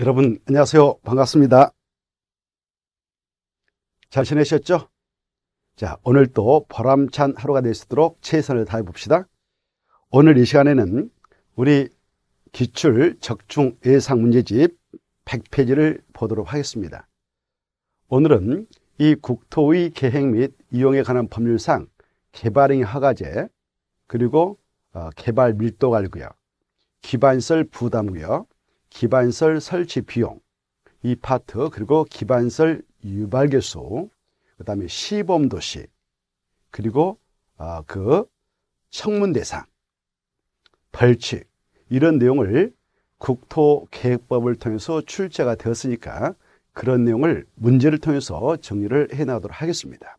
여러분 안녕하세요 반갑습니다 잘 지내셨죠? 자 오늘도 보람찬 하루가 될 수 있도록 최선을 다해 봅시다 오늘 이 시간에는 우리 기출 적중 예상 문제집 100페이지를 보도록 하겠습니다 오늘은 이 국토의 계획 및 이용에 관한 법률상 개발행 허가제 그리고 어, 개발 밀도 갈구요 기반설 부담구요 기반설 설치 비용, 이 파트, 그리고 기반설 유발개수, 아, 그 다음에 시범도시, 그리고 어, 그 청문대상, 벌칙, 이런 내용을 국토계획법을 통해서 출제가 되었으니까 그런 내용을 문제를 통해서 정리를 해나가도록 하겠습니다.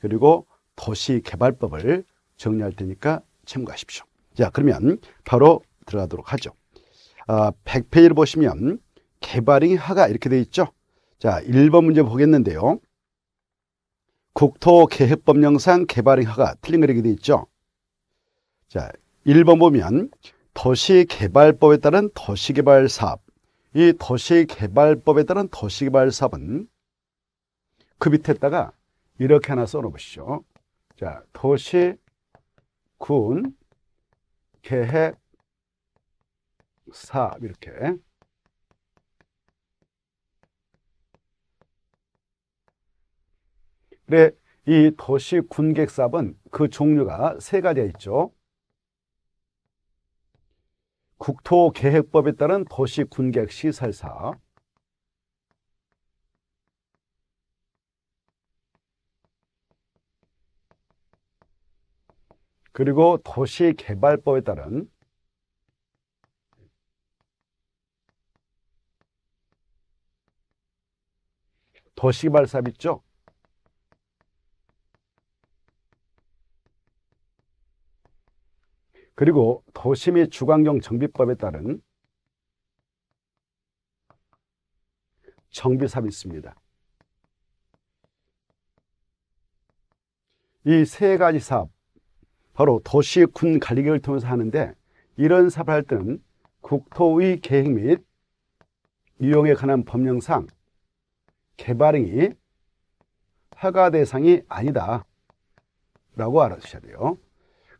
그리고 도시개발법을 정리할 테니까 참고하십시오. 자, 그러면 바로 들어가도록 하죠. 100페이지를 아, 보시면 개발이 하가 이렇게 되어 있죠. 자, 1번 문제 보겠는데요. 국토계획법령상 개발이 하가 틀린 그렇게 되어 있죠. 자, 1번 보면 도시개발법에 따른 도시개발사업 이 도시개발법에 따른 도시개발사업은 그 밑에다가 이렇게 하나 써놓으시죠. 자, 도시군 계획 4 이렇게 그래 이 도시 군객삽은 그 종류가 세 가지가 있죠. 국토계획법에 따른 도시 군객 시설사 그리고 도시개발법에 따른 도시발삽 있죠? 그리고 도심의 주관경 정비법에 따른 정비삽이 있습니다. 이 세 가지 삽, 바로 도시 군 관리 계획을 통해서 하는데 이런 삽을 할 때는 국토의 계획 및 이용에 관한 법령상 개발행위 허가 대상이 아니다 라고 알아주셔야 돼요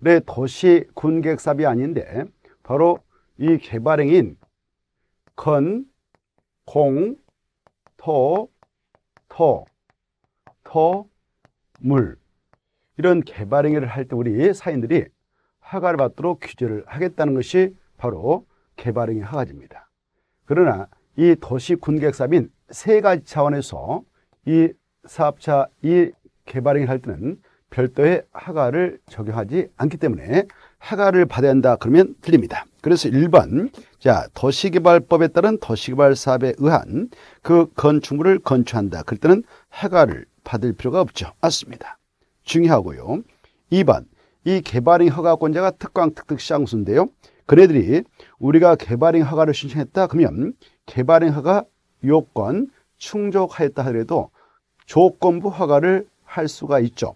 그 도시 군객삽이 아닌데 바로 이개발행인 건, 공, 토, 토, 토, 물 이런 개발행위를 할 때 우리 사인들이 허가를 받도록 규제를 하겠다는 것이 바로 개발행위 허가제입니다 그러나 이 도시 군객삽인 세 가지 차원에서 이사업자이 개발행위를 할 때는 별도의 하가를 적용하지 않기 때문에 하가를 받아야 한다 그러면 틀립니다. 그래서 1번 자 도시개발법에 따른 도시개발 사업에 의한 그 건축물을 건축한다. 그럴 때는 하가를 받을 필요가 없죠. 맞습니다. 중요하고요. 2번 이 개발행 허가권자가 특강 특특시장수인데요. 그네들이 우리가 개발행 허가를 신청했다 그러면 개발행 허가 요건 충족하였다 하더라도 조건부 허가를 할 수가 있죠.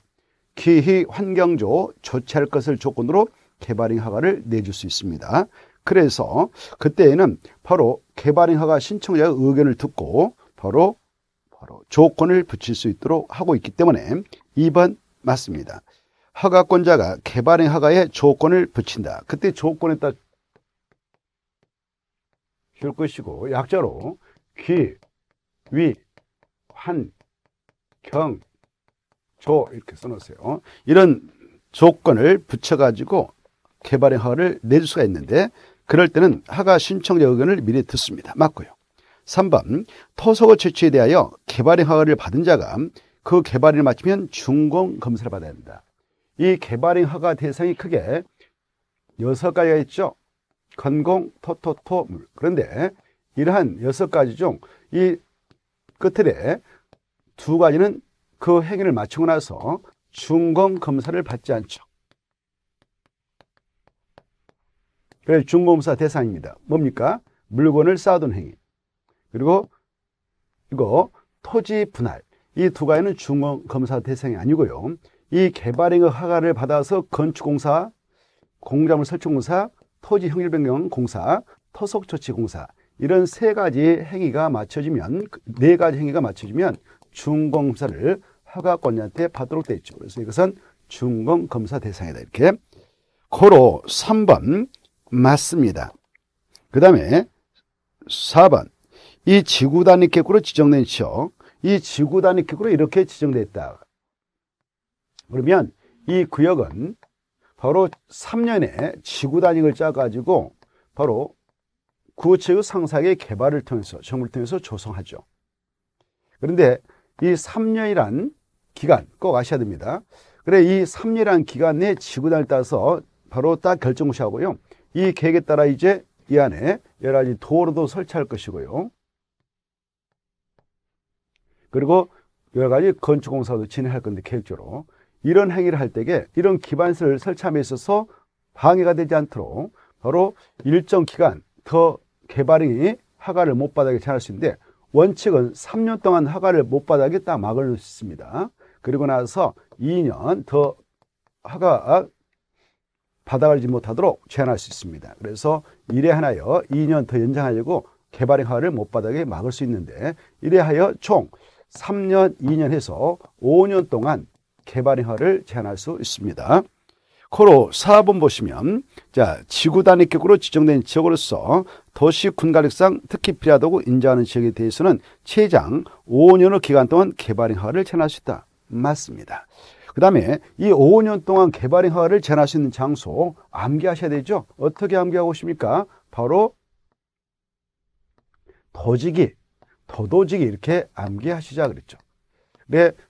기히 환경조 조치할 것을 조건으로 개발인 허가를 내줄 수 있습니다. 그래서 그때에는 바로 개발인 허가 신청자의 의견을 듣고 바로 바로 조건을 붙일 수 있도록 하고 있기 때문에 2번 맞습니다. 허가권자가 개발인 허가에 조건을 붙인다. 그때 조건에 따줄 것이고 약자로 귀, 위, 환, 경, 조 이렇게 써놓으세요. 이런 조건을 붙여가지고 개발의 허가를 내 수가 있는데 그럴 때는 허가 신청자 의견을 미리 듣습니다. 맞고요. 3번 토속의 채취에 대하여 개발의 허가를 받은 자가 그 개발을 마치면 준공 검사를 받아야 합니다. 이 개발인 허가 대상이 크게 여섯 가지가 있죠. 건공, 토토토, 물. 그런데 이러한 여섯 가지 중 이끝에두 가지는 그 행위를 마치고 나서 중검 검사를 받지 않죠. 그래서 중검사 대상입니다. 뭡니까? 물건을 쌓아둔 행위. 그리고 이거 토지 분할. 이 두 가지는 중검사 대상이 아니고요. 이 개발행위 허가를 받아서 건축공사, 공작물 설치공사, 토지 형질변경 공사, 토속조치공사 이런 세 가지 행위가 맞춰지면 네 가지 행위가 맞춰지면 준공 사를 허가권자한테 받도록 돼 있죠. 그래서 이것은 준공 검사 대상이다 이렇게. 고로 3번 맞습니다. 그 다음에 4번 이 지구 단위 객으로 지정된 지역 이 지구 단위 객으로 이렇게 지정됐다. 그러면 이 구역은 바로 3년에 지구 단위를 짜가지고 바로 구체의 상상의 개발을 통해서 정을 통해서 조성하죠. 그런데 이 3년이란 기간 꼭 아셔야 됩니다. 그래 이 3년이란 기간 내 지구단을 따서 바로 딱 결정시하고요. 이 계획에 따라 이제 이 안에 여러 가지 도로도 설치할 것이고요. 그리고 여러 가지 건축공사도 진행할 건데 계획적으로 이런 행위를 할 때에 이런 기반설을 설치함에 있어서 방해가 되지 않도록 바로 일정 기간 더 개발이 허가를 못 받게 아 제한할 수 있는데 원칙은 3년 동안 허가를 못 받게 딱 막을 수 있습니다. 그리고 나서 2년 더 허가 받아가지 못하도록 제한할 수 있습니다. 그래서 이래 하나여 2년 더 연장하려고 개발의 허가를 못 받게 막을 수 있는데 이래 하여 총 3년, 2년 해서 5년 동안 개발의 허가를 제한할 수 있습니다. 코로 4번 보시면 자 지구 단위격으로 지정된 지역으로서 도시 군가력상 특히 필요하다고 인정하는 지역에 대해서는 최장 5년의 기간 동안 개발인 허가를 제한할 수 있다. 맞습니다. 그 다음에 이 5, 년 동안 개발인 허가를 제한할 수 있는 장소 암기하셔야 되죠. 어떻게 암기하고 싶십니까 바로 도지기, 도도지기 이렇게 암기하시자 그랬죠.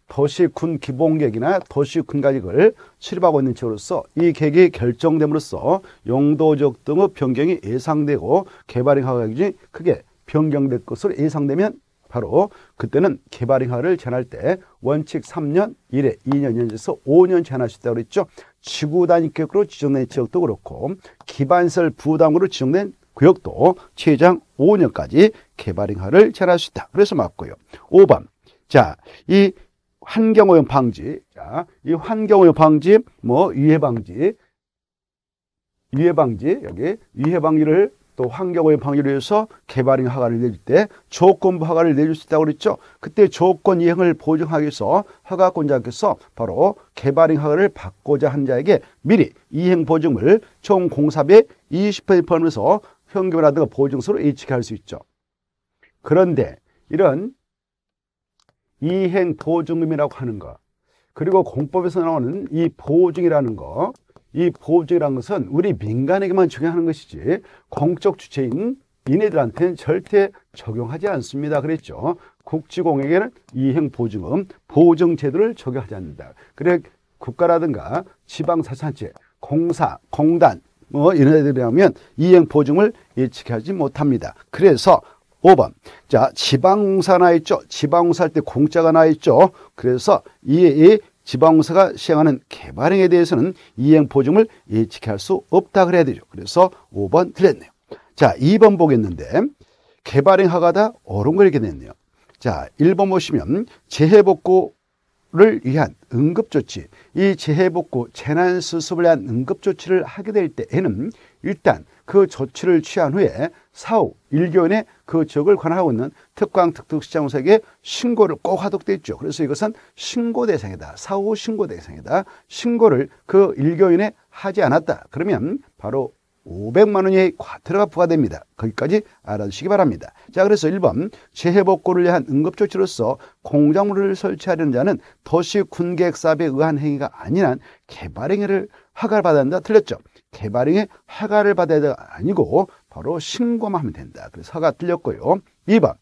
도시 군 기본 계획이나 도시 군가익을 수립하고 있는 으로서이 계획이 결정됨으로써 용도적 등의 변경이 예상되고 개발행하가액이 크게 변경될 것으로 예상되면 바로 그때는 개발행하를 제한할 때 원칙 3년, 1회 2년 연재에서 5년 제한할 수 있다고 그랬죠. 지구 단위격으로 지정된 지역도 그렇고 기반설 부담으로 지정된 구역도 최장 5년까지 개발행하를 제한할 수 있다. 그래서 맞고요. 5번 자, 이 환경오염 방지. 자, 이 환경오염 방지, 뭐, 위해 방지. 위해 방지, 여기, 위해 방지를 또 환경오염 방지를 위해서 개발인 허가를 내줄 때 조건부 허가를 내줄 수 있다고 그랬죠. 그때 조건 이행을 보증하기 위해서 허가권자께서 바로 개발인 허가를 받고자 한 자에게 미리 이행 보증을 총 공사비 20% 포함해서 현금이라든가 보증서로 예측할 수 있죠. 그런데 이런 이행 보증금이라고 하는 것 그리고 공법에서 나오는 이 보증이라는 것이 보증이라는 것은 우리 민간에게만 적용하는 것이지 공적 주체인 이네들한테는 절대 적용하지 않습니다 그랬죠 국지공에게는 이행보증금 보증제도를 적용하지 않는다 그래 국가라든가 지방사산체 공사 공단 뭐 이런 애들이라면 이행보증을 예측하지 못합니다 그래서 5번. 자, 지방사 공나 있죠? 지방사 공할때 공짜가 나 있죠? 그래서 이 지방사가 공 시행하는 개발행에 대해서는 이행 보증을 예측할 수 없다 그래야 되죠. 그래서 5번 틀렸네요. 자, 2번 보겠는데 개발행 하가다 어른거리게 됐네요. 자, 1번 보시면 재해복구 를 위한 응급조치, 이 재해복구, 재난수습을 위한 응급조치를 하게 될 때에는 일단 그 조치를 취한 후에 사후 1개월에 그 지역을 관할하고 있는 특강 특특시장세에게 신고를 꼭 하도록 되어 있죠. 그래서 이것은 신고 대상이다. 사후 신고 대상이다. 신고를 그 1개월 이 하지 않았다. 그러면 바로 500만 원의 과태료가 부과됩니다. 거기까지 알아주시기 바랍니다. 자, 그래서 1번 재해복구를 위한 응급조치로서 공작물을 설치하려는 자는 도시 군객사업에 의한 행위가 아니란 개발행위를 허가를 받았는데 틀렸죠. 개발의 허가를 받아야 돼 아니고 바로 신고만 하면 된다. 그래서 허가 틀렸고요. 2번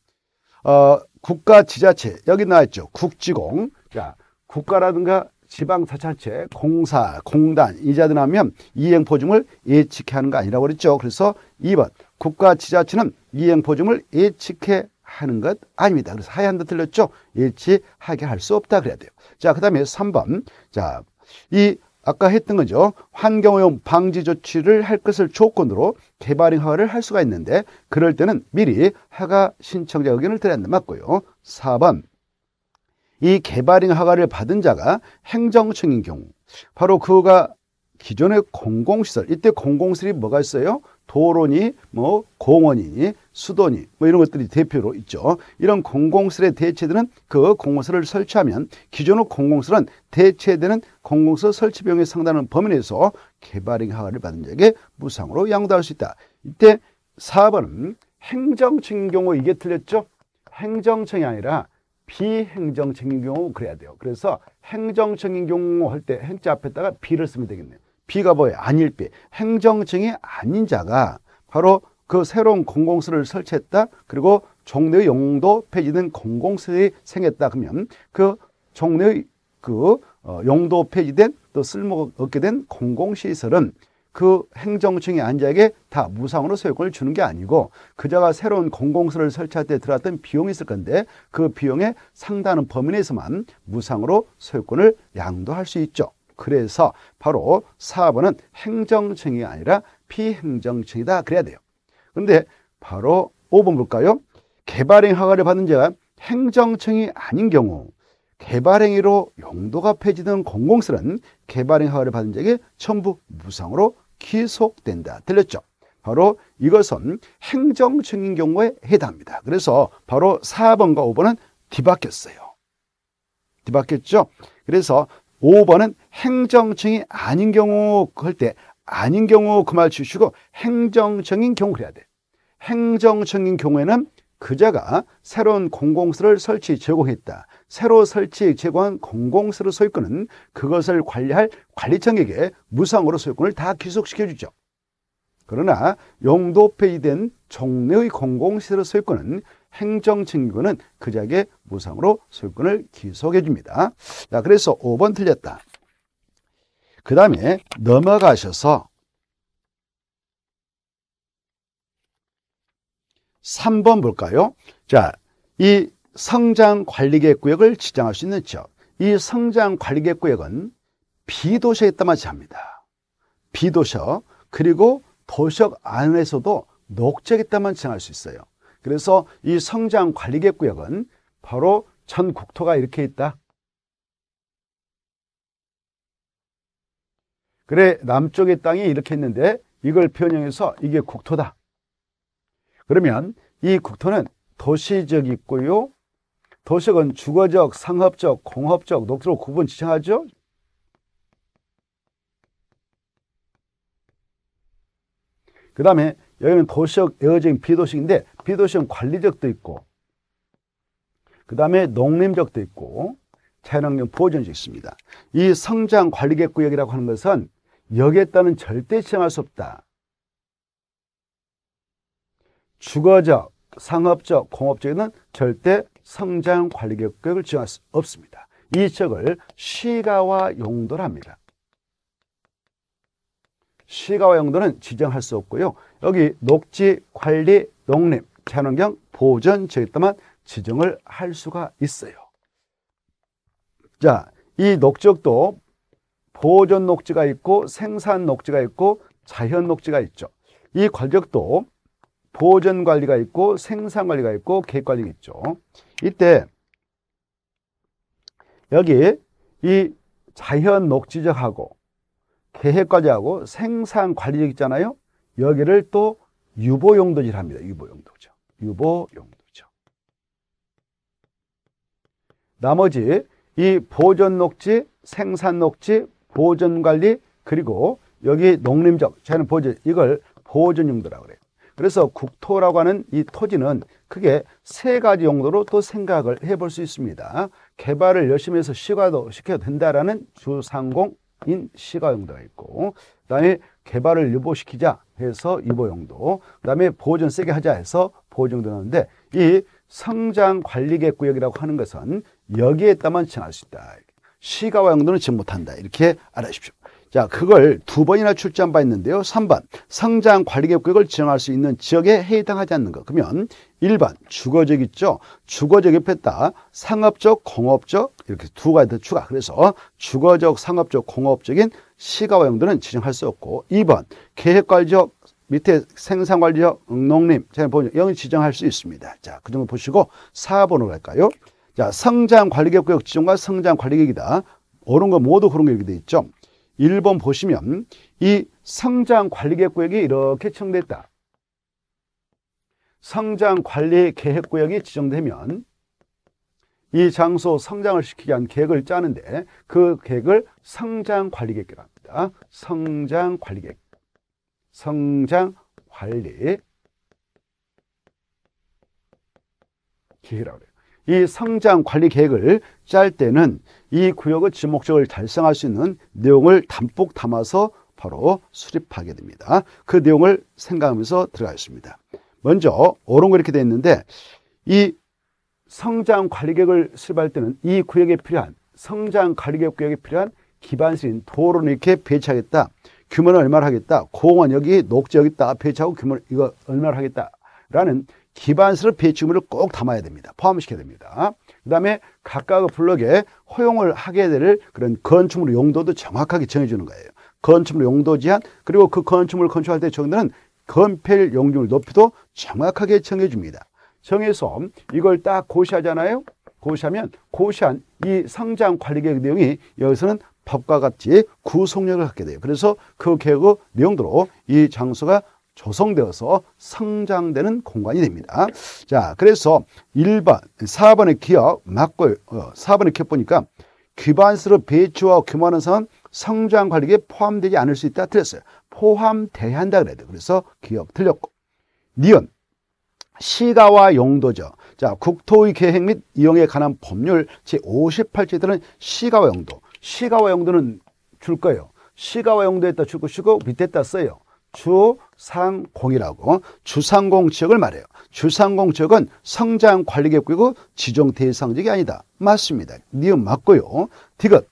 어, 국가 지자체 여기 나와있죠. 국지공 자 국가라든가 지방사찰체, 공사, 공단, 이자들 하면 이행포증을 예측해 하는 거 아니라고 그랬죠. 그래서 2번 국가 지자체는 이행포증을 예측해 하는 것 아닙니다. 그래서 하얀 듯 틀렸죠. 예측하게 할 수 없다 그래야 돼요. 자, 그 다음에 3번. 자, 이 아까 했던 거죠. 환경오염 방지 조치를 할 것을 조건으로 개발인 허가를 할 수가 있는데 그럴 때는 미리 허가 신청자 의견을 들여야 맞고요. 4번 이 개발인 허가를 받은 자가 행정청인 경우 바로 그가 기존의 공공시설 이때 공공시설이 뭐가 있어요? 도로니 뭐 공원이니 수도니 뭐 이런 것들이 대표로 있죠. 이런 공공설의 대체되는 그 공공설을 설치하면 기존의 공공설은 대체되는 공공설 설치 비용에 상당한 범위 내에서 개발행 허가를 받은 자에게 무상으로 양도할 수 있다. 이때 4번은 행정청인 경우 이게 틀렸죠? 행정청이 아니라 비행정청인 경우 그래야 돼요. 그래서 행정청인 경우 할 때 행자 앞에다가 비를 쓰면 되겠네요. 비가보예요 아닐 비 행정증이 아닌 자가 바로 그 새로운 공공서를 설치했다. 그리고 종료의 용도 폐지는 공공서에 생겼다. 그러면 그종료의그 그, 어, 용도 폐지된 또 쓸모 얻게된 공공시설은 그행정층의 안자에게 다 무상으로 소유권을 주는 게 아니고 그자가 새로운 공공서를 설치할 때들어왔던 비용이 있을 건데 그 비용의 상당한 범위 내에서만 무상으로 소유권을 양도할 수 있죠. 그래서 바로 4번은 행정청이 아니라 비행정청이다 그래야 돼요. 그런데 바로 5번 볼까요? 개발행 허가를 받은 자가 행정청이 아닌 경우 개발행위로 용도가 폐지된 공공설은 개발행 허가를 받은 자에게 전부 무상으로 기속된다. 들렸죠? 바로 이것은 행정청인 경우에 해당합니다. 그래서 바로 4번과 5번은 뒤바뀌었어요. 뒤바뀌었죠? 그래서 5번은 행정청이 아닌 경우 그할때 아닌 경우 그말 치시고 행정청인 경우를 해야 돼. 행정청인 경우에는 그자가 새로운 공공서를 설치 제공했다. 새로 설치 제공한 공공서의 소유권은 그것을 관리할 관리청에게 무상으로 소유권을 다 귀속시켜주죠. 그러나 용도 폐지된 종래의 공공시설 소유권은 행정청구는 그자에게 무상으로 소유권을 귀속해줍니다. 자, 그래서 5번 틀렸다. 그 다음에 넘어가셔서 3번 볼까요? 자, 이 성장 관리계획 구역을 지정할 수 있는 지역. 이 성장 관리계획 구역은 비도시에 따마 지합니다. 비도셔 그리고 도시 안에서도 녹지에 따만 지정할 수 있어요. 그래서 이 성장 관리계획 구역은 바로 전 국토가 이렇게 있다. 그래 남쪽의 땅이 이렇게 있는데 이걸 변형해서 이게 국토다. 그러면 이 국토는 도시적 있고요. 도시적은 주거적, 상업적, 공업적, 녹토로 구분 지정하죠. 그 다음에 여기는 도시적, 에어적인 비도식인데 비도식은 관리적도 있고 그 다음에 농림적도 있고 자연환경 보전도 있습니다. 이 성장관리계획구역이라고 하는 것은 여겠다는 절대 시행할 수 없다. 주거적, 상업적, 공업적에는 절대 성장 관리 계획을 지정할 수 없습니다. 이 적을 시가와 용도랍니다. 시가와 용도는 지정할 수 없고요. 여기 녹지, 관리, 농림, 자연환경, 보전 지역에만 지정을 할 수가 있어요. 자, 이 녹지역도 보존 녹지가 있고 생산 녹지가 있고 자연 녹지가 있죠. 이 관적도 보존 관리가 있고 생산 관리가 있고 계획 관리가 있죠. 이때 여기 이 자연 녹지적하고 계획 관리하고 생산 관리적 있잖아요. 여기를 또 유보 용도질 합니다. 유보 용도죠. 유보 용도죠. 나머지 이 보존 녹지, 생산 녹지, 보존관리 그리고 여기 농림적 자연 보존 이걸 보존용도라고 그래요. 그래서 국토라고 하는 이 토지는 크게 세 가지 용도로 또 생각을 해볼 수 있습니다. 개발을 열심히 해서 시가도 시켜도 된다라는 주상공인 시가 용도가 있고 그다음에 개발을 유보시키자 해서 유보 용도 그다음에 보존 세게 하자 해서 보존 용도 나오는데 이 성장 관리계획 구역이라고 하는 것은 여기에 따만 칭할 수 있다. 시가와 영도는 지금 못한다. 이렇게 알아십시오. 자, 그걸 두 번이나 출제한 바 있는데요. 3번, 성장 관리 계획을 지정할 수 있는 지역에 해당하지 않는 것. 그러면 1번, 주거적 있죠. 주거적에 뺐다. 상업적, 공업적, 이렇게 두 가지 더 추가. 그래서 주거적, 상업적, 공업적인 시가와 용도는 지정할 수 없고 2번, 계획관리적, 밑에 생산관리적, 응 농림, 제가 보죠. 영을 지정할 수 있습니다. 자, 그 정도 보시고 4번으로 갈까요? 자, 성장관리계획구역 지정과 성장관리계획이다. 옳은 거 모두 그런 게 이렇게 돼 있죠. 1번 보시면 이 성장관리계획구역이 이렇게 정됐다. 성장관리계획구역이 지정되면 이 장소 성장을 시키기 위한 계획을 짜는데 그 계획을 성장관리계획이라 합니다. 성장관리계획. 성장관리 계획이라고 그요 이 성장 관리 계획을 짤 때는 이 구역의 지목적을 달성할 수 있는 내용을 담뿍 담아서 바로 수립하게 됩니다. 그 내용을 생각하면서 들어가겠습니다. 먼저 오른 거 이렇게 되어 있는데 이 성장 관리 계획을 수립할 때는 이 구역에 필요한 성장 관리 계획 구역에 필요한 기반실인 도로는 이렇게 배치하겠다. 규모는 얼마를 하겠다. 공원 여기, 녹지 여기 다 배치하고 규모 는 이거 얼마를 하겠다. 라는 기반스럽 배치물을 꼭 담아야 됩니다. 포함시켜야 됩니다. 그 다음에 각각의 블록에 허용을 하게 될 그런 건축물 용도도 정확하게 정해주는 거예요. 건축물 용도 제한 그리고 그 건축물을 건축할 때 정도는 건폐율 용률 높이도 정확하게 정해줍니다. 정해서 이걸 딱 고시하잖아요. 고시하면 고시한 이 성장 관리 계획 내용이 여기서는 법과 같이 구속력을 갖게 돼요. 그래서 그 계획의 내용대로 이 장소가 조성되어서 성장되는 공간이 됩니다. 자, 그래서 1번, 4번의 기억, 맞고, 어, 4번의 기억 보니까 기반수로 배치와 규모하는 선 성장 관리에 포함되지 않을 수 있다. 틀렸어요. 포함돼야 한다 그래야 돼. 그래서 기억 틀렸고. 니은, 시가와 용도죠. 자, 국토의 계획 및 이용에 관한 법률 제58조에는 시가와 용도. 시가와 용도는 줄 거예요. 시가와 용도에다 줄 것이고 밑에다 써요. 주상공이라고 주상공 지역을 말해요. 주상공 지역은 성장 관리계획이고 구 지정 대상지역이 아니다. 맞습니다. 니은 맞고요. 디귿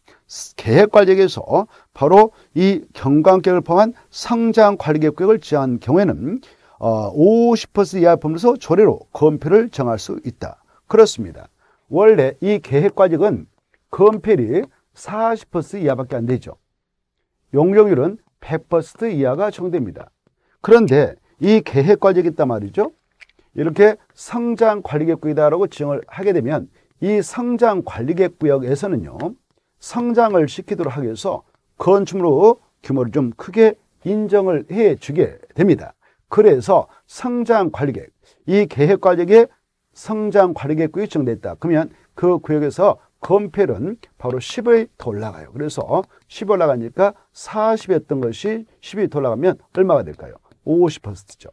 계획관리계에서 바로 이 경관계획을 포함한 성장관리계획을 구역 지한 경우에는 어, 50% 이하 범위에서 조례로 건폐를 정할 수 있다. 그렇습니다. 원래 이 계획과직은 건폐율이 40% 이하밖에 안 되죠. 용적률은 100% 이하가 정용됩니다 그런데 이계획 과정이 있단 말이죠. 이렇게 성장관리계획구이다라고 지정을 하게 되면 이 성장관리계획구역에서는요. 성장을 시키도록 하기 위해서 건축물로 규모를 좀 크게 인정을 해주게 됩니다. 그래서 성장관리계획, 이계획 과정에 성장관리계획구역이 지정됐다. 그러면 그 구역에서 건펠은 바로 10을 더 올라가요. 그래서 10 올라가니까 40이었던 것이 10이 더 올라가면 얼마가 될까요? 50%죠.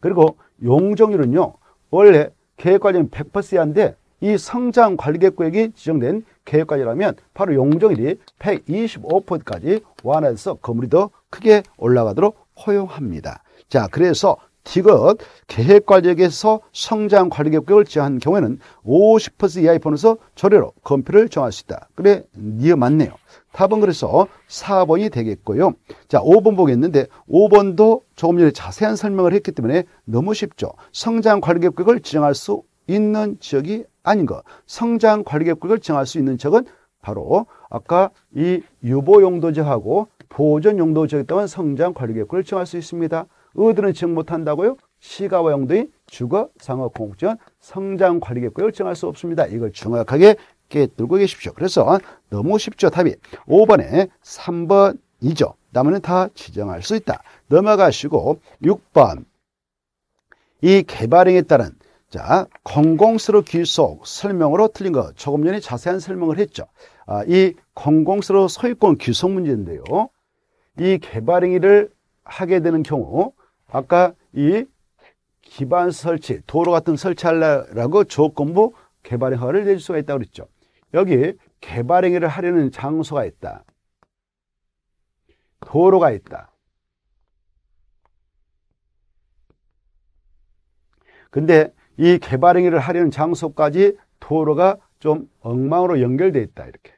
그리고 용적률은요. 원래 계획관리는 100%인데 이 성장 관리계획이 지정된 계획관리라면 바로 용적률이 125%까지 완화해서 건물이 더 크게 올라가도록 허용합니다. 자, 그래서 디귿 계획관리에서 성장관리계획을 제한 경우에는 50% 이하의 보에서절례로검표를 정할 수 있다. 그래, 니어 맞네요. 답은 그래서 4번이 되겠고요. 자, 5번 보겠는데 5번도 조금 전에 자세한 설명을 했기 때문에 너무 쉽죠. 성장관리계획을 지정할 수 있는 지역이 아닌 것. 성장관리계획을 정할 수 있는 지역은 바로 아까 이 유보용도지하고 보존용도지역에 따른 성장관리계획을 정할 수 있습니다. 의도는 지정 못한다고요? 시가와 영도의 주거, 상업, 공공지원, 성장, 관리계획과 결정할 수 없습니다. 이걸 정확하게 깨뜨고 계십시오. 그래서 너무 쉽죠, 답이. 5번에 3번이죠. 나머지는 다 지정할 수 있다. 넘어가시고 6번. 이 개발행에 따른 자 공공스러 귀속 설명으로 틀린 거 조금 전에 자세한 설명을 했죠. 아, 이 공공스러 소유권 귀속 문제인데요. 이 개발행위를 하게 되는 경우 아까 이 기반 설치, 도로 같은 설치하려고 조건부 개발행 허를 내줄 수가 있다고 그랬죠. 여기 개발행위를 하려는 장소가 있다. 도로가 있다. 근데 이 개발행위를 하려는 장소까지 도로가 좀 엉망으로 연결되어 있다 이렇게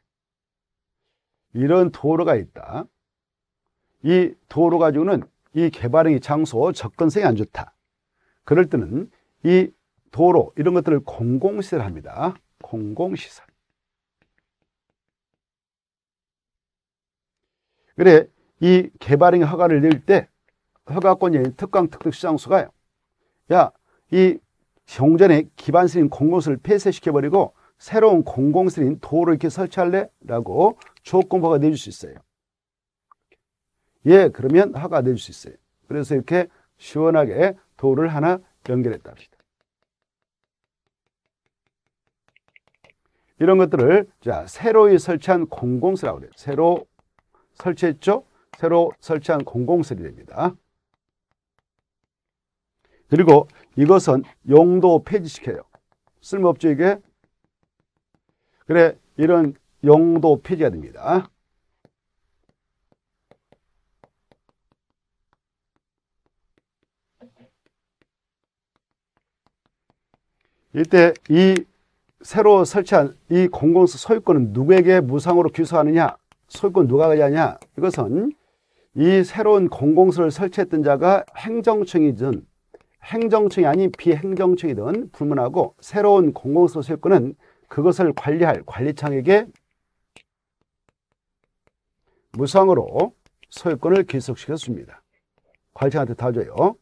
이런 도로가 있다 이 도로 가지고는 이개발행위 장소 접근성이 안 좋다. 그럴 때는 이 도로 이런 것들을 공공시설 합니다. 공공시설. 그래 이 개발행 허가를 낼 때 허가권이 특강 특특시장소가 야이 종전에 기반시설인 공공시설을 폐쇄시켜버리고 새로운 공공시설인 도로 이렇게 설치할래? 라고 조건부가 내줄 수 있어요. 예, 그러면 화가될수 있어요. 그래서 이렇게 시원하게 도를 하나 연결했다 합시다. 이런 것들을 자 새로이 설치한 공공스라고 그래요. 새로 설치했죠? 새로 설치한 공공설이 됩니다. 그리고 이것은 용도 폐지시켜요. 쓸모없죠 이게? 그래 이런 용도 폐지가 됩니다. 이때 이 새로 설치한 이 공공서 소유권은 누구에게 무상으로 기소하느냐 소유권 누가 가지냐 이것은 이 새로운 공공서를 설치했던 자가 행정청이든 행정청이 아닌 비행정청이든 불문하고 새로운 공공서 소유권은 그것을 관리할 관리청에게 무상으로 소유권을 귀속시켰습니다. 관리청한테 다 줘요.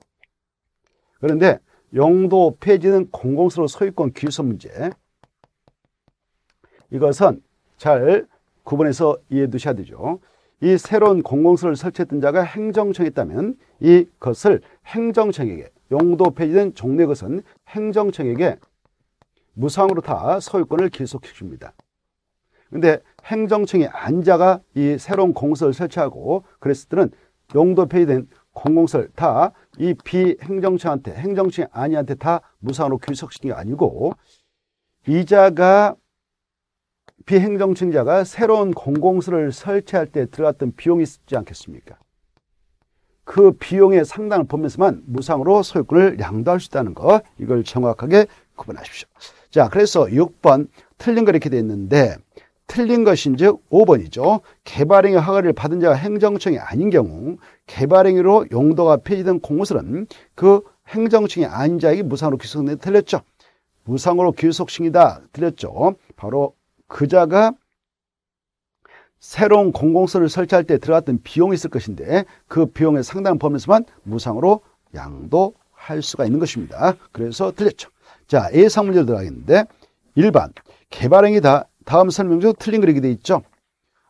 그런데 용도 폐지는 공공서로 소유권 기소 문제 이것은 잘 구분해서 이해해 두셔야 되죠. 이 새로운 공공서를 설치했던 자가 행정청에 있다면 이것을 행정청에게 용도 폐지된 종래 것은 행정청에게 무상으로 다 소유권을 기속시킵니다. 근데 행정청의 안자가 이 새로운 공설을 설치하고 그랬을 때는 용도 폐지된 공공설 다이 비행정처한테 행정처 아니한테 다 무상으로 귀속시킨 게 아니고 이자가 비행정층자가 새로운 공공수를 설치할 때 들어갔던 비용이 있지 않겠습니까? 그 비용의 상당을 보면서만 무상으로 소유권을 양도할 수 있다는 거 이걸 정확하게 구분하십시오. 자, 그래서 6번 틀린 거 이렇게 돼 있는데 틀린 것인즉 5번이죠. 개발행위 허가를 받은 자가 행정청이 아닌 경우 개발행위로 용도가 폐지된 공무술은 그 행정청이 아닌 자에게 무상으로 귀속된다 틀렸죠. 무상으로 귀속신이다 틀렸죠. 바로 그자가 새로운 공공서를 설치할 때 들어갔던 비용이 있을 것인데 그 비용의 상당 범위에서만 무상으로 양도할 수가 있는 것입니다. 그래서 틀렸죠. 자, A상 문제 들어가겠는데 1번 개발행위다 다음 설명도 틀린 그리게 돼 있죠.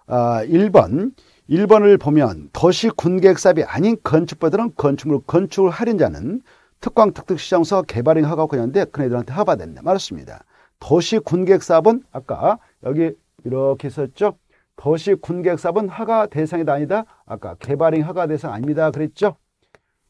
아, 1번. 1번을 보면 도시 군계획사업이 아닌 건축부들은 건축물 건축을 할인자는 특광 특특시장서 개발행하고 그런데 그네들한테 허가된다 말했습니다. 도시 군계획사업은 아까 여기 이렇게 썼죠. 도시 군계획사업은 허가 대상이다 아니다. 아까 개발행 허가 대상 아닙니다. 그랬죠.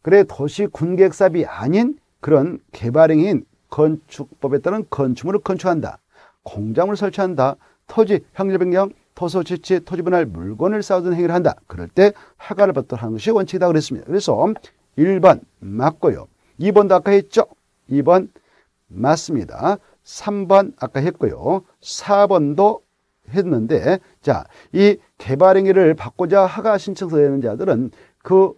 그래 도시 군계획사업이 아닌 그런 개발행인 건축법에 따른 건축물을 건축한다. 공장을 설치한다. 토지 확질 변경, 토소 채취 토지 분할 물건을 쌓아둔 행위를 한다. 그럴 때 허가를 받도록 하는 것이 원칙이다 그랬습니다. 그래서 1번 맞고요. 2번도 아까 했죠. 2번 맞습니다. 3번 아까 했고요. 4번도 했는데 자, 이 개발 행위를 받고자 허가 신청서 내는 자들은 그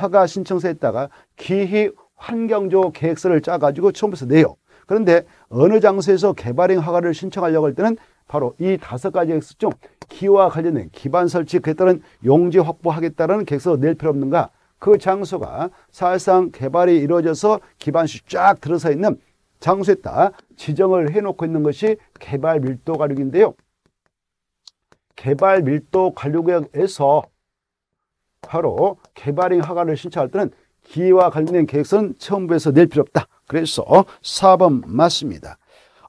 허가 신청서에다가 기후 환경조 계획서를 짜가지고 처음부터 내요. 그런데 어느 장소에서 개발행 허가를 신청하려고 할 때는 바로 이 다섯 가지 계획서 중 기호와 관련된 기반 설치 그에 따른 용지 확보하겠다는 계획서 낼 필요 없는가? 그 장소가 사실상 개발이 이루어져서 기반시 쫙 들어서 있는 장소에 따라 지정을 해놓고 있는 것이 개발 밀도 가륙인데요. 개발 밀도 관료계획에서 바로 개발인 허가를 신청할 때는 기와 관련된 계획서는 처음부에서 낼 필요 없다. 그래서 4번 맞습니다.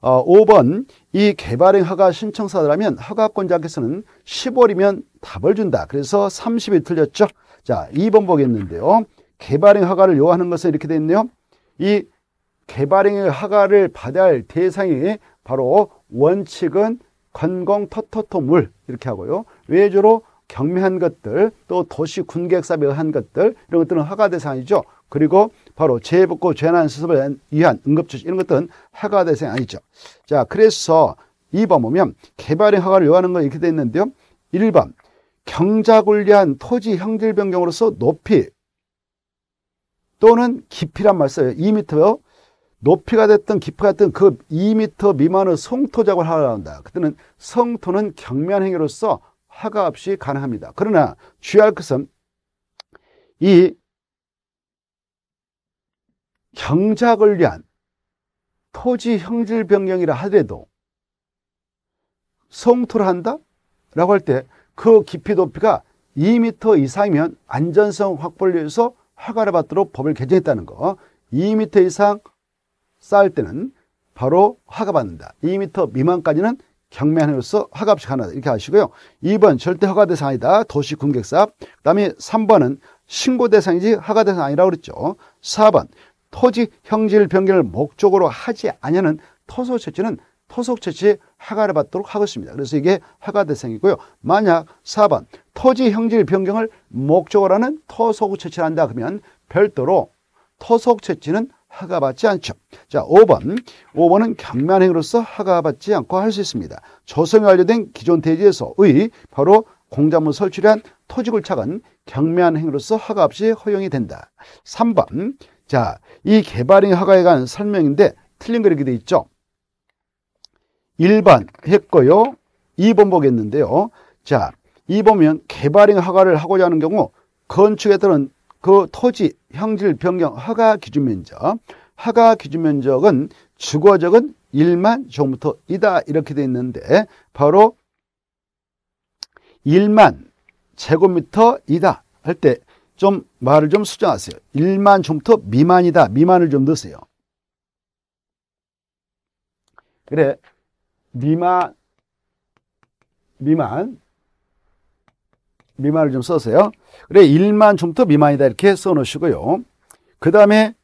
어, 5번 이 개발행 허가 신청사라면 허가권자께서는 10월이면 답을 준다. 그래서 30일 틀렸죠. 자, 2번 보겠는데요. 개발행 허가를 요하는 것은 이렇게 돼 있네요. 이 개발행의 허가를 받아야 할 대상이 바로 원칙은 관광 터터토물 이렇게 하고요. 외주로 경매한 것들 또 도시 군객사에 의한 것들 이런 것들은 허가 대상이죠. 그리고 바로 재복구 재난 수습을 위한 응급조치 이런 것들은 허가 대상이 아니죠. 자, 그래서 2번 보면 개발의 허가를 요하는 건 이렇게 돼 있는데요. 1번 경작을리한 토지 형질 변경으로서 높이 또는 깊이란 말 써요. 2 m 터 높이가 됐든 깊이가 됐든 그2 m 미만의 송토작업을 허가한다. 그때는 성토는 경면 행위로서 허가 없이 가능합니다. 그러나 주의할 것은 이 경작을 위한 토지 형질 변경이라 하더라도 성토를 한다? 라고 할 때 그 깊이 높이가 2m 이상이면 안전성 확보를 위해서 허가를 받도록 법을 개정했다는 거 2m 이상 쌓을 때는 바로 허가받는다 2m 미만까지는 경매하으로서 허가없이 가능하다 이렇게 하시고요 2번 절대 허가 대상이다 도시 군객사그 업 다음에 3번은 신고 대상이지 허가 대상 아니라고 그랬죠 4번 토지 형질 변경을 목적으로 하지 아니하는 토속 채취는 토속 채취 에 허가를 받도록 하겠습니다. 그래서 이게 허가 대상이고요. 만약 4번 토지 형질 변경을 목적으로 하는 토속 채취를 한다 그러면 별도로 토속 채취는 허가받지 않죠. 자, 5번. 5번은 경매행으로서 허가받지 않고 할 수 있습니다. 조성이 완료된 기존 대지에서의 바로 공작물 설치를 한 토지굴착은 경매한 행위로서 허가 없이 허용이 된다. 3번 자, 이 개발인 허가에 관한 설명인데 틀린 거 이렇게 돼 있죠. 1번 했고요. 2번 보겠는데요. 자, 2번면 개발인 허가를 하고자 하는 경우 건축에 따른 그 토지 형질 변경 허가 기준 면적 허가 기준 면적은 주거적은 1만 종부터 이다 이렇게 돼 있는데 바로 1만 제곱미터이다 할때 좀 말을 좀 수정하세요. 1만 좀 더 미만이다. 미만을 좀 넣으세요. 그래. 미만 미만 미만을 좀 써세요. 그래 1만 좀 더 미만이다 이렇게 써 놓으시고요. 그 다음에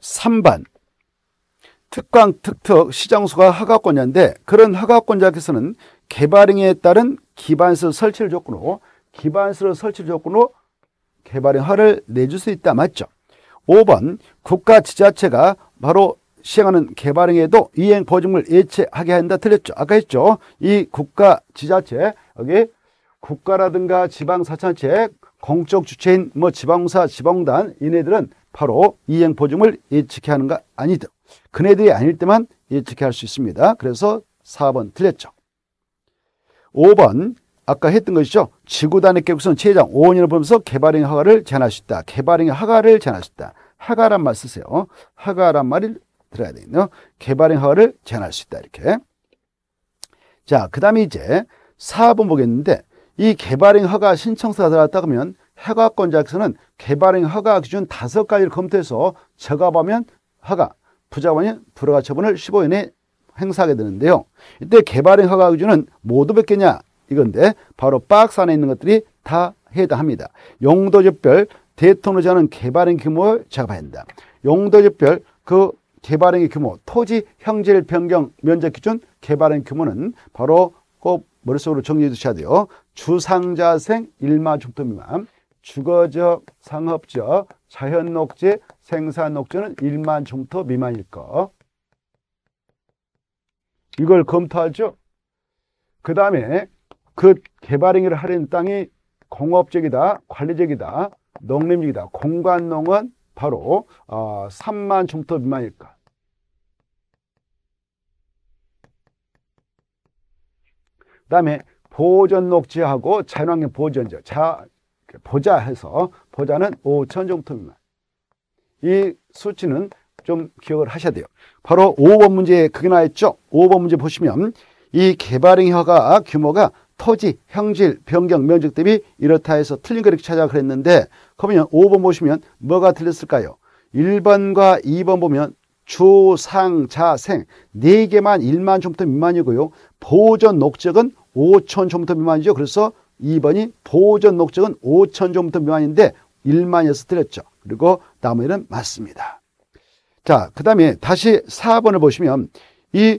3반 특강 특특 시장수가 하가권자인데 그런 하가권자께서는 개발행위에 따른 기반서 설치를 조건으로 기반서를 설치를 조건으로 개발의 허를 내줄 수 있다. 맞죠? 5번 국가 지자체가 바로 시행하는 개발행에도 이행 보증을 예체하게 한다 틀렸죠 아까 했죠 이 국가 지자체 여기 국가라든가 지방사찰체 공적 주체인 뭐 지방사 지방단 이네들은 바로 이행 보증을 예측해 하는거 아니다 그네들이 아닐 때만 예측해 할수 있습니다 그래서 4번 틀렸죠 5번 아까 했던 것이죠. 지구단의 깨국선 최장 5원이 보면서 개발행 하가를 제한할 수 있다. 개발행 하가를 제한할 수 있다. 하가란 말 쓰세요. 하가란 말이 들어야 되겠네요. 개발행 하가를 제한할 수 있다. 이렇게. 자, 그 다음에 이제 4번 보겠는데 이 개발행 허가 신청서가 들어왔다 그러면 허가권자에서는 개발행 허가 기준 다섯 가지를 검토해서 저가하면 허가, 부자하면 불허가 처분을 15년에 행사하게 되는데요. 이때 개발행 허가 기준은 모두 몇 개냐? 이건데 바로 박스 안에 있는 것들이 다 해당합니다. 용도지별 대통령자는 개발행 규모를 잡아야 한다. 용도지별 그 개발행의 규모, 토지 형질 변경 면적 기준 개발행 규모는 바로 꼭 머릿속으로 정리해 주셔야 돼요. 주상자생 1만 중도 미만, 주거적, 상업적, 자연녹지, 생산녹지는 1만 중토 미만일 거. 이걸 검토하죠. 그 다음에 그 개발행위를 하려는 땅이 공업적이다, 관리적이다, 농림적이다. 공관농은 바로 어, 3만 중토 미만일까? 그 다음에 보전 녹지하고 자연환경 보전지 자, 보자 해서 보자는 5천 종토 미만 이 수치는 좀 기억을 하셔야 돼요 바로 5번 문제에 그게 나있죠 5번 문제 보시면 이 개발행위허가 규모가 토지, 형질, 변경, 면적 대비 이렇다 해서 틀린 거를 찾아 그랬는데 그러면 5번 보시면 뭐가 틀렸을까요? 1번과 2번 보면 주, 상, 자, 생 4개만 1만 점부터 미만이고요. 보존 녹적은 5천 점부터 미만이죠. 그래서 2번이 보존 녹적은 5천 점부터 미만인데 1만이어서 틀렸죠. 그리고 나머지는 맞습니다. 자, 그 다음에 다시 4번을 보시면 이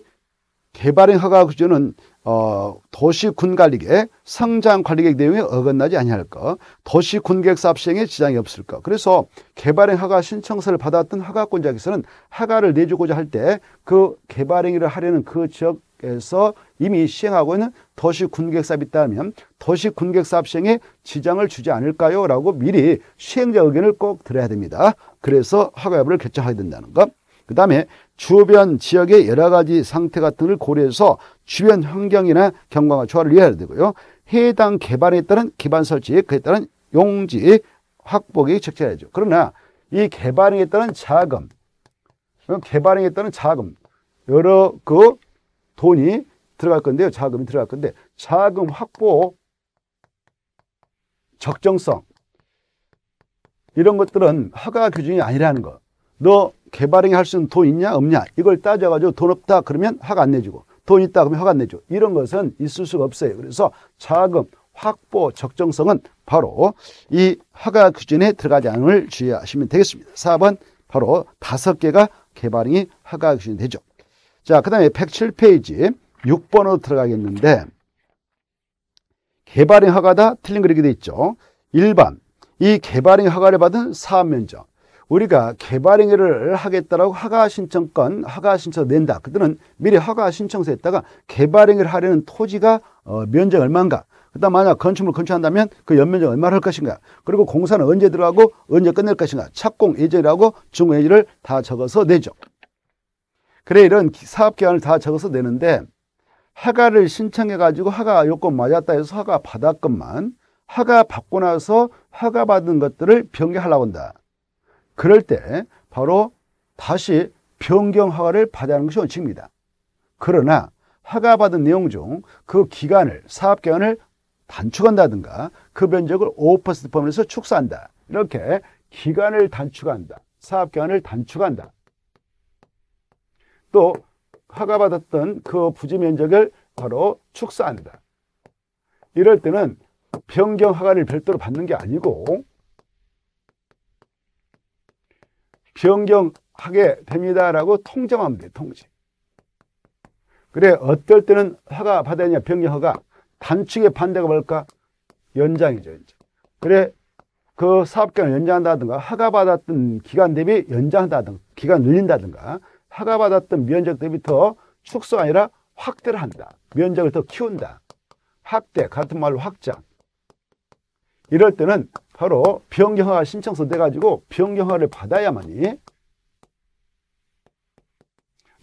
개발행 허가 구조는 어, 도시 군관리계 성장 관리계 내용에 어긋나지 아니할 것, 도시 군계획사 시행에 지장이 없을 것. 그래서 개발행 하가 신청서를 받았던 하가권자에서는 하가를 내주고자 할 때 그 개발행위를 하려는 그 지역에서 이미 시행하고 있는 도시 군계획사업이 있다면 도시 군계획사업 시행에 지장을 주지 않을까요? 라고 미리 시행자 의견을 꼭 들어야 됩니다. 그래서 하가 여부를 결정하게 된다는 것. 그 다음에 주변 지역의 여러 가지 상태 같은 걸 고려해서 주변 환경이나 경관과 조화를 이해해야 되고요. 해당 개발에 따른 기반 설치, 그에 따른 용지 확보기 책정해야죠. 그러나 이 개발에 따른 자금, 개발에 따른 자금, 여러 그 돈이 들어갈 건데요. 자금이 들어갈 건데 자금 확보, 적정성 이런 것들은 허가 규정이 아니라는 거. 너 개발행위 할수 있는 돈 있냐 없냐 이걸 따져가지고 돈 없다 그러면 화가 안 내주고 돈 있다 그러면 화가 안 내죠. 이런 것은 있을 수가 없어요. 그래서 자금 확보 적정성은 바로 이 허가 기준에 들어가지 않음을 주의하시면 되겠습니다. 4번 바로 다섯 개가 개발행위 허가 기준이 되죠. 자, 그 다음에 107페이지 6번으로 들어가겠는데 개발행위 허가다 틀린 그렇게 돼 있죠. 1번 이 개발행위 허가를 받은 사업 면적 우리가 개발행위를 하겠다라고 허가 신청권, 허가 신청 낸다. 그들은 미리 허가 신청서 에다가 개발행위를 하려는 토지가 어, 면적 얼마인가. 그다음 만약 건축물 건축한다면 그 연면적 얼마를 할 것인가. 그리고 공사는 언제 들어가고 언제 끝낼 것인가. 착공 예정이라고 중공 예정을 다 적어서 내죠. 그래 이런 사업 기간을 다 적어서 내는데 허가를 신청해 가지고 허가 요건 맞았다 해서 허가 받았건만 허가 받고 나서 허가 받은 것들을 변경하려고 한다. 그럴 때 바로 다시 변경 허가를 받아야 하는 것이 원칙입니다. 그러나 허가받은 내용 중 그 기간을 사업 기간을 단축한다든가 그 면적을 5% 범위에서 축소한다. 이렇게 기간을 단축한다. 사업 기간을 단축한다. 또 허가받았던 그 부지 면적을 바로 축소한다. 이럴 때는 변경 허가를 별도로 받는 게 아니고 변경하게 됩니다라고 통정합니다. 통지. 그래 어떨 때는 허가 받아야 변경 허가 단축의 반대가 뭘까? 연장이죠. 연장. 그래 그 사업기간을 연장한다든가 허가받았던 기간 대비 연장한다든가 기간 늘린다든가 허가받았던 면적 대비 더축소 아니라 확대를 한다. 면적을 더 키운다. 확대 같은 말로 확장. 이럴 때는 바로 변경화 신청서 내가지고 변경화를 받아야만이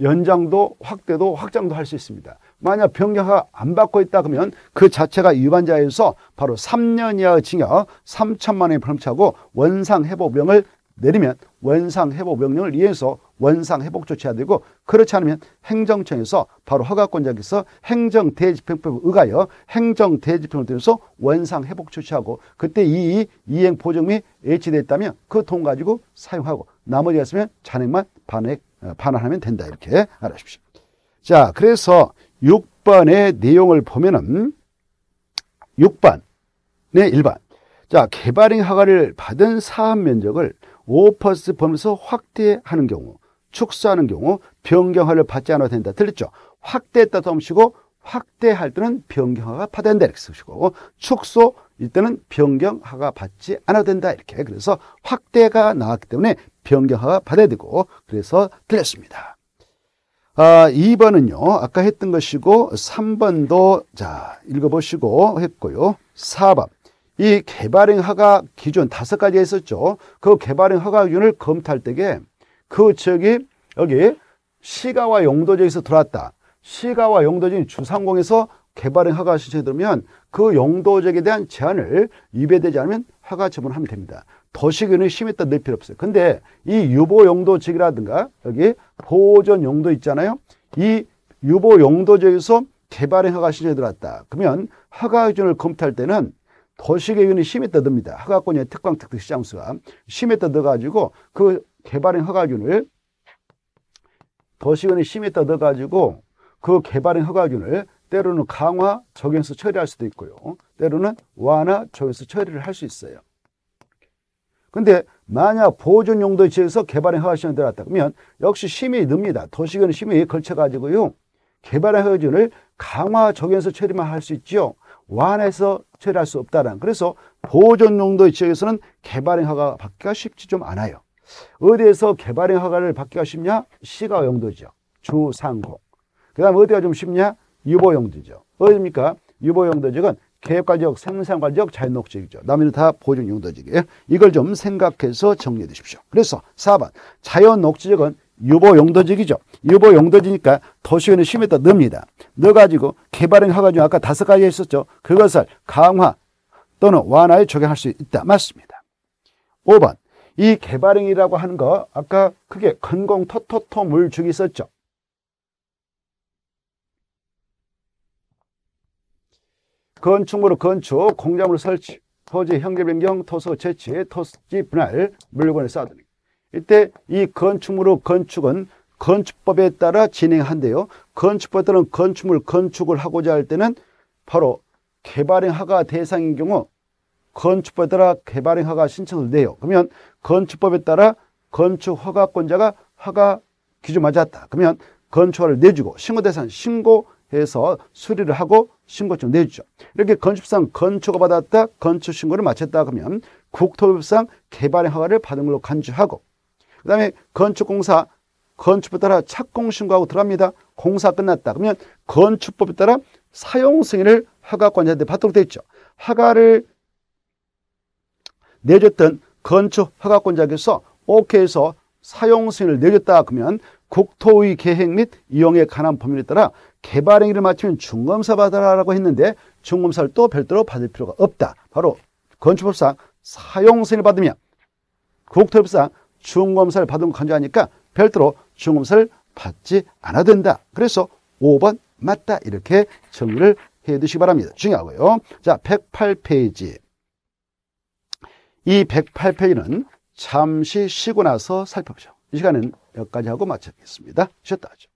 연장도 확대도 확장도 할 수 있습니다. 만약 변경화 안 받고 있다 그러면 그 자체가 위반자에서 바로 3년 이하의 징역 3천만 원의 벌금하고 원상회복명을 내리면 원상회복명령을 이해해서 원상 회복 조치해야 되고 그렇지 않으면 행정청에서 바로 허가권자에서 행정대집행법에 의하여 행정대집행을 통해서 원상 회복 조치하고 그때 이 이행 보증및예치됐다면그 돈 가지고 사용하고 나머지가 있으면 잔액만 반액 어, 반환하면 된다 이렇게 알아십시오. 자 그래서 6번의 내용을 보면은 6번의 1번 자 개발행 허가를 받은 사업 면적을 5% 범위에서 확대하는 경우 축소하는 경우 변경화를 받지 않아도 된다. 들렸죠? 확대했다 덤시고 확대할 때는 변경화가 파된다 이렇게 쓰시고 축소 일 때는 변경화가 받지 않아도 된다 이렇게 그래서 확대가 나왔기 때문에 변경화가 받아야 되고 그래서 틀렸습니다. 아, 2번은요 아까 했던 것이고 3번도 자 읽어보시고 했고요 4번 이 개발행허가 기준 다섯 가지 있었죠 그 개발행허가 기준을 검토할 때에 그 측이 여기 시가와 용도지에서 들어왔다. 시가와 용도지인 주상공에서 개발행 허가 신청이 들면 그 용도지역에 대한 제한을 위배되지 않으면 허가 처분하면 을 됩니다. 도시균을 심했다 늘 필요 없어요. 근데 이 유보 용도지역이라든가 여기 보존 용도 있잖아요. 이 유보 용도지역에서 개발행 허가 신청이 들어왔다. 그러면 허가 기준을 검토할 때는 도시계획이 심에 떠듭니다. 허가권의 특광 특특 시장수가 심에 떠들어가지고 그 개발인 허가균을 도시근이 심했다 넣어가지고 그 개발인 허가균을 때로는 강화, 적용해서 처리할 수도 있고요. 때로는 완화, 적용해서 처리를 할 수 있어요. 근데 만약 보존 용도에 지어서 개발인 허가시험에 들어갔다 그러면 역시 심의 늡니다. 도시균 심의에 걸쳐가지고요. 개발의 허가균을 강화 적용해서 처리만 할 수 있죠. 완해서 처리할 수 없다는. 그래서 보존 용도 의 지역에서는 개발인 허가 받기가 쉽지 좀 않아요. 어디에서 개발행 허가를 받기가 쉽냐? 시가 용도죠 주상공. 그 다음 어디가 좀 쉽냐? 유보용도죠 어디입니까? 유보용도지역은 개획과적, 생산과적, 자연녹지역이죠. 남머는다 보존용도지역이에요. 이걸 좀 생각해서 정리해 주십시오. 그래서 4번 자연녹지역은 유보용도지역이죠. 유보용도지니까 도시에는 심에다 넣습니다. 넣어가지고 개발행 허가 중 아까 다섯 가지 했었죠. 그것을 강화 또는 완화에 적용할 수 있다. 맞습니다. 5번 이 개발행위라고 하는 거 아까 크게 건공 토토토 물주기 썼죠. 건축물로 건축, 공작물 설치, 토지 형질 변경, 토소 채취, 토지 분할, 물건을 쌓아두는 이때 이 건축물로 건축은 건축법에 따라 진행한대요. 건축법에 따른 건축물 건축을 하고자 할 때는 바로 개발행하가 대상인 경우 건축법에 따라 개발행허가 신청을 내요. 그러면 건축법에 따라 건축허가권자가 허가 기준 맞았다. 그러면 건축허를 내주고 신고대상 신고해서 수리를 하고 신고증 내주죠. 이렇게 건축상 건축을 받았다, 건축신고를 마쳤다 그러면 국토법상 개발행허가를 받은 걸로 간주하고 그 다음에 건축공사 건축법에 따라 착공신고하고 들어갑니다. 공사 끝났다. 그러면 건축법에 따라 사용승인을 허가권자한테 받도록 되어 있죠. 허가를 내줬던 건축 허가권자께서 오케이해서 사용 승인을 내줬다 그러면 국토의 계획 및 이용에 관한 범위에 따라 개발 행위를 마치면 중검사 받아라라고 했는데 중검사를 또 별도로 받을 필요가 없다. 바로 건축법상 사용 승인을 받으면 국토법상 중검사를 받은 건조하니까 별도로 중검사를 받지 않아도 된다. 그래서 5번 맞다. 이렇게 정리를 해 두시기 바랍니다. 중요하고요. 자, 108페이지. 이 108페이지는 잠시 쉬고 나서 살펴보죠. 이 시간은 여기까지 하고 마치겠습니다. 쉬었다 하죠.